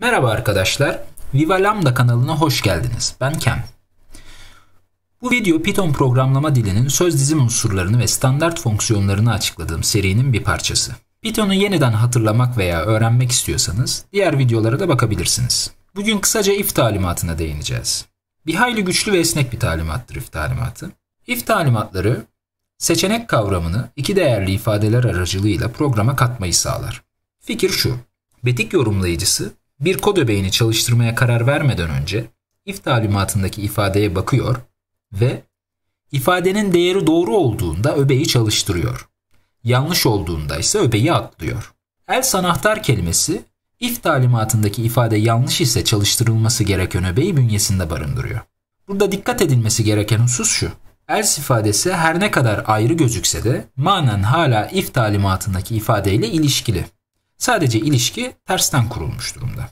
Merhaba arkadaşlar, Viva Lambda kanalına hoş geldiniz. Ben Ken. Bu video Python programlama dilinin söz dizim unsurlarını ve standart fonksiyonlarını açıkladığım serinin bir parçası. Python'u yeniden hatırlamak veya öğrenmek istiyorsanız diğer videolara da bakabilirsiniz. Bugün kısaca if talimatına değineceğiz. Bir hayli güçlü ve esnek bir talimattır if talimatı. If talimatları seçenek kavramını iki değerli ifadeler aracılığıyla programa katmayı sağlar. Fikir şu. Betik yorumlayıcısı bir kod öbeğini çalıştırmaya karar vermeden önce if talimatındaki ifadeye bakıyor ve ifadenin değeri doğru olduğunda öbeği çalıştırıyor. Yanlış olduğunda ise öbeği atlıyor. El sanahtar kelimesi if talimatındaki ifade yanlış ise çalıştırılması gereken öbeği bünyesinde barındırıyor. Burada dikkat edilmesi gereken husus şu. Else ifadesi her ne kadar ayrı gözükse de manen hala if talimatındaki ifadeyle ilişkili. Sadece ilişki tersten kurulmuş durumda.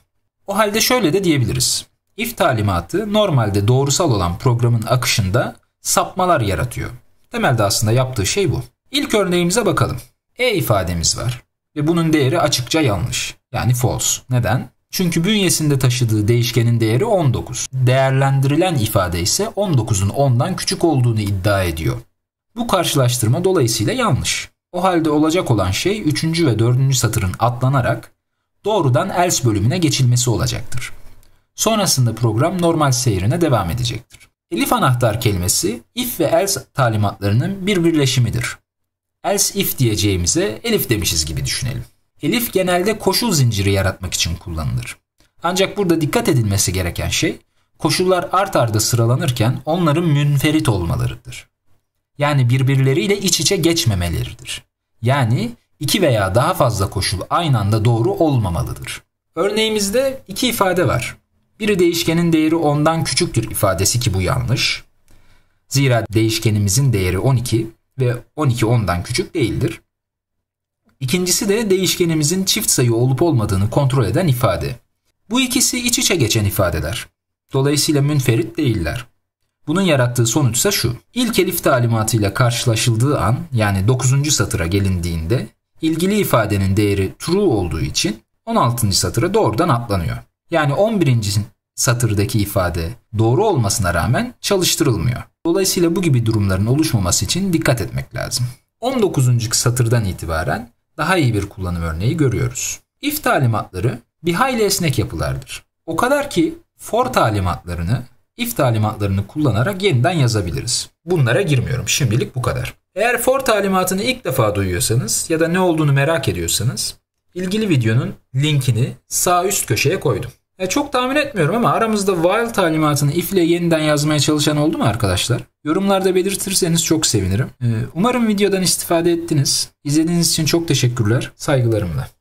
O halde şöyle de diyebiliriz. If talimatı normalde doğrusal olan programın akışında sapmalar yaratıyor. Temelde aslında yaptığı şey bu. İlk örneğimize bakalım. E ifademiz var ve bunun değeri açıkça yanlış. Yani false. Neden? Çünkü bünyesinde taşıdığı değişkenin değeri 19. Değerlendirilen ifade ise 19'un 10'dan küçük olduğunu iddia ediyor. Bu karşılaştırma dolayısıyla yanlış. O halde olacak olan şey 3. ve 4. satırın atlanarak doğrudan else bölümüne geçilmesi olacaktır. Sonrasında program normal seyrine devam edecektir. Elif anahtar kelimesi if ve else talimatlarının bir birleşimidir. Else if diyeceğimize elif demişiz gibi düşünelim. Elif genelde koşul zinciri yaratmak için kullanılır. Ancak burada dikkat edilmesi gereken şey koşullar art arda sıralanırken onların münferit olmalarıdır yani birbirleriyle iç içe geçmemeleridir. Yani iki veya daha fazla koşul aynı anda doğru olmamalıdır. Örneğimizde iki ifade var. Biri değişkenin değeri 10'dan küçüktür ifadesi ki bu yanlış. Zira değişkenimizin değeri 12 ve 12 10'dan küçük değildir. İkincisi de değişkenimizin çift sayı olup olmadığını kontrol eden ifade. Bu ikisi iç içe geçen ifadeler. Dolayısıyla münferit değiller. Bunun yarattığı sonuç ise şu. İlk elif talimatıyla karşılaşıldığı an yani 9. satıra gelindiğinde ilgili ifadenin değeri true olduğu için 16. satıra doğrudan atlanıyor. Yani 11. satırdaki ifade doğru olmasına rağmen çalıştırılmıyor. Dolayısıyla bu gibi durumların oluşmaması için dikkat etmek lazım. 19. satırdan itibaren daha iyi bir kullanım örneği görüyoruz. If talimatları bir hayli esnek yapılardır. O kadar ki for talimatlarını if talimatlarını kullanarak yeniden yazabiliriz. Bunlara girmiyorum. Şimdilik bu kadar. Eğer for talimatını ilk defa duyuyorsanız ya da ne olduğunu merak ediyorsanız ilgili videonun linkini sağ üst köşeye koydum. E çok tahmin etmiyorum ama aramızda while talimatını if ile yeniden yazmaya çalışan oldu mu arkadaşlar? Yorumlarda belirtirseniz çok sevinirim. E, umarım videodan istifade ettiniz. İzlediğiniz için çok teşekkürler. Saygılarımla.